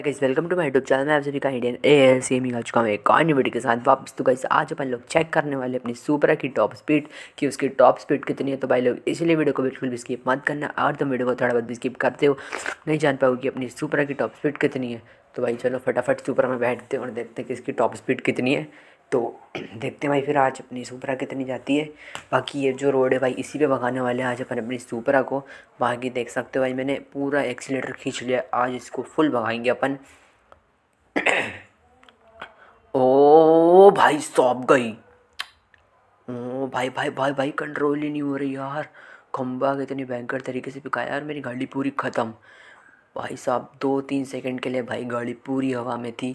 guys welcome to my YouTube channel मैं आप सभी का Indian A L C M आ चुका हूँ एक और वीडियो के साथ वापस तो गाइस आज अपन लोग चेक करने वाले अपनी सुपरा की टॉप स्पीड कि उसकी टॉप स्पीड कितनी है तो भाई लोग इसलिए वीडियो को बिल्कुल भी स्किप मत करना और तुम तो वीडियो को थोड़ा बहुत भी स्किप करते हो नहीं जान पाओगे कि अपनी सुपरा की टॉप स्पीड कितनी है तो भाई चलो फटाफट सुपरा में बैठते हैं और देखते हैं कि इसकी टॉप स्पीड कितनी है तो देखते हैं भाई फिर आज अपनी सुपरा कितनी जाती है बाकी ये जो रोड है भाई इसी पे भगाने वाले हैं आज अपन अपनी सुपरा को बाकी देख सकते हो भाई मैंने पूरा एक्सीटर खींच लिया आज इसको फुल भगाएंगे अपन ओ भाई सौंप गई ओ भाई भाई भाई भाई कंट्रोल ही नहीं हो रही यार खम्बा कितनी भयंकर तरीके से पिकाया यार मेरी गाड़ी पूरी ख़त्म भाई साहब दो तीन सेकंड के लिए भाई गाड़ी पूरी हवा में थी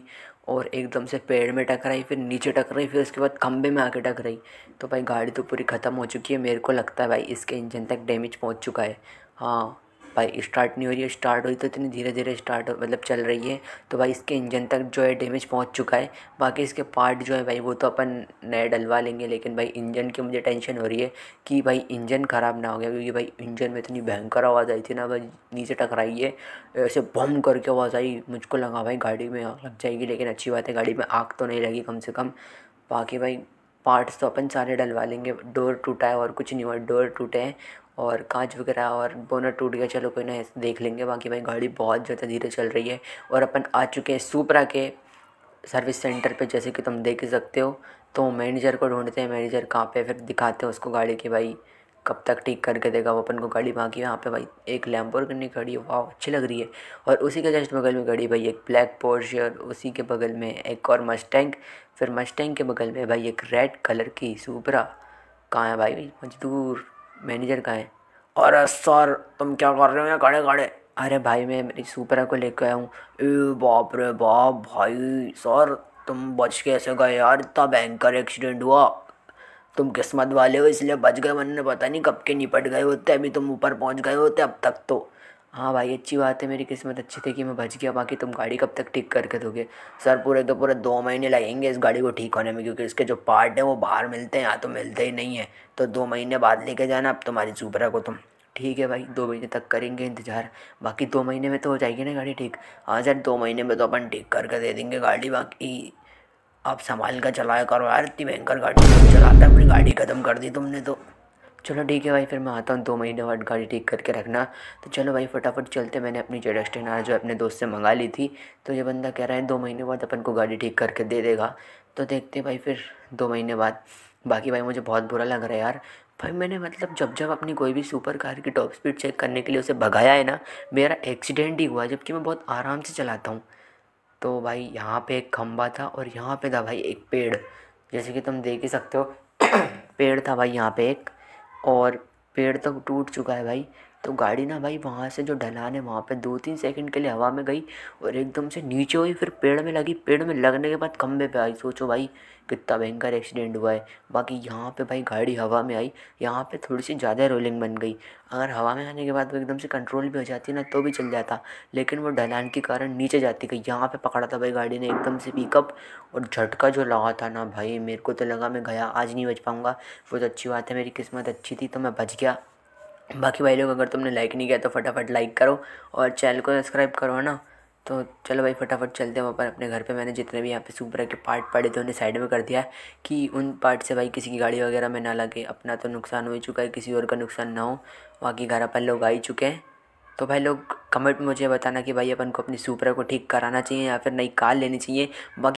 और एकदम से पेड़ में टकराई फिर नीचे टकराई फिर उसके बाद खंबे में आके टकराई तो भाई गाड़ी तो पूरी ख़त्म हो चुकी है मेरे को लगता है भाई इसके इंजन तक डैमेज पहुंच चुका है हाँ भाई स्टार्ट नहीं हो रही है स्टार्ट हुई तो इतनी धीरे धीरे स्टार्ट मतलब चल रही है तो भाई इसके इंजन तक जो है डैमेज पहुंच चुका है बाकी इसके पार्ट जो है भाई वो तो अपन नए डलवा लेंगे लेकिन भाई इंजन की मुझे टेंशन हो रही है कि भाई इंजन ख़राब ना हो गया क्योंकि भाई इंजन में इतनी भयंकर आवाज़ आई थी ना भाई नीचे टकराई है ऐसे बम करके आवाज़ आई मुझको लगा भाई गाड़ी में लग जाएगी लेकिन अच्छी बात है गाड़ी में आग तो नहीं लगी कम से कम बाकी भाई पार्ट्स तो अपन सारे डलवा लेंगे डोर टूटा है और कुछ नहीं हुआ डोर टूटे हैं और कांच वगैरह और बोनर टूट गया चलो कोई ना देख लेंगे बाकी भाई गाड़ी बहुत ज़्यादा धीरे चल रही है और अपन आ चुके हैं सुपरा के सर्विस सेंटर पे जैसे कि तुम देख सकते हो तो मैनेजर को ढूंढते हैं मैनेजर कहाँ पे फिर दिखाते हैं उसको गाड़ी की भाई कब तक ठीक करके देगा वो अपन को गाड़ी बाकी यहाँ पे भाई एक करनी खड़ी है वाह अच्छी लग रही है और उसी के जस्ट बगल में गाड़ी भाई एक ब्लैक पोर्श और उसी के बगल में एक और मस्टैंक फिर मस्टैंक के बगल में भाई एक रेड कलर की सुपरा कहाँ है भाई मजदूर मैनेजर कहाँ है अरे सर तुम क्या कर रहे हो यहाँ खड़े खड़े अरे भाई मैं मेरी सुपरा को लेकर आया हूँ ए बाप रे बाप भाई सर तुम बच कैसे गए यार इतना भयंकर एक्सीडेंट हुआ तुम किस्मत वाले हो इसलिए बच गए वरना पता नहीं कब के निपट गए होते अभी तुम ऊपर पहुंच गए होते अब तक तो हाँ भाई अच्छी बात है मेरी किस्मत अच्छी थी कि मैं बच गया बाकी तुम गाड़ी कब तक ठीक करके दोगे सर पूरे तो पूरे दो महीने लगेंगे इस गाड़ी को ठीक होने में क्योंकि इसके जो पार्ट हैं वो बाहर मिलते हैं या तो मिलते ही नहीं है तो दो महीने बाद लेके जाना अब तुम्हारी सुपरा को तुम ठीक है भाई दो महीने तक करेंगे इंतज़ार बाकी दो महीने में तो हो जाएगी ना गाड़ी ठीक हाँ सर दो महीने में तो अपन ठीक करके दे देंगे गाड़ी बाकी आप संभाल कर चलाया करो यार इतनी भयंकर गाड़ी चलाता अपनी गाड़ी ख़त्म कर दी तुमने तो चलो ठीक है भाई फिर मैं आता हूँ दो महीने बाद गाड़ी ठीक करके रखना तो चलो भाई फटाफट चलते मैंने अपनी जेड आज अपने दोस्त से मंगा ली थी तो ये बंदा कह रहा है दो महीने बाद अपन को गाड़ी ठीक करके दे देगा तो देखते भाई फिर दो महीने बाद बाकी भाई मुझे बहुत बुरा लग रहा है यार भाई मैंने मतलब जब जब अपनी कोई भी सुपर कार की टॉप स्पीड चेक करने के लिए उसे भगाया है ना मेरा एक्सीडेंट ही हुआ जबकि मैं बहुत आराम से चलाता हूँ तो भाई यहाँ पे एक खम्बा था और यहाँ पे था भाई एक पेड़ जैसे कि तुम देख ही सकते हो पेड़ था भाई यहाँ पे एक और पेड़ तो टूट चुका है भाई तो गाड़ी ना भाई वहाँ से जो ढलान है वहाँ पे दो तीन सेकंड के लिए हवा में गई और एकदम से नीचे हुई फिर पेड़ में लगी पेड़ में लगने के बाद खंबे पे आई सोचो भाई कितना भयंकर एक्सीडेंट हुआ है बाकी यहाँ पे भाई गाड़ी हवा में आई यहाँ पे थोड़ी सी ज़्यादा रोलिंग बन गई अगर हवा में आने के बाद वो एकदम से कंट्रोल भी हो जाती ना तो भी चल जाता लेकिन वो ढलान के कारण नीचे जाती गई यहाँ पे पकड़ा था भाई गाड़ी ने एकदम से पिकअप और झटका जो लगा था ना भाई मेरे को तो लगा मैं गया आज नहीं बच पाऊँगा वो तो अच्छी बात है मेरी किस्मत अच्छी थी तो मैं बच गया बाकी भाई लोग अगर तुमने लाइक नहीं किया तो फटाफट लाइक करो और चैनल को सब्सक्राइब करो ना तो चलो भाई फटाफट चलते हैं वहाँ पर अपने घर पे मैंने जितने भी यहाँ पे सुपर के पार्ट पड़े थे उन्हें साइड में कर दिया है कि उन पार्ट से भाई किसी की गाड़ी वगैरह में ना लगे अपना तो नुकसान हो ही चुका है किसी और का नुकसान ना हो बाकी घर अपन लोग आ ही चुके हैं तो भाई लोग कमेंट में मुझे बताना कि भाई अपन को अपनी सुपर को ठीक कराना चाहिए या फिर नई कार लेनी चाहिए बाकी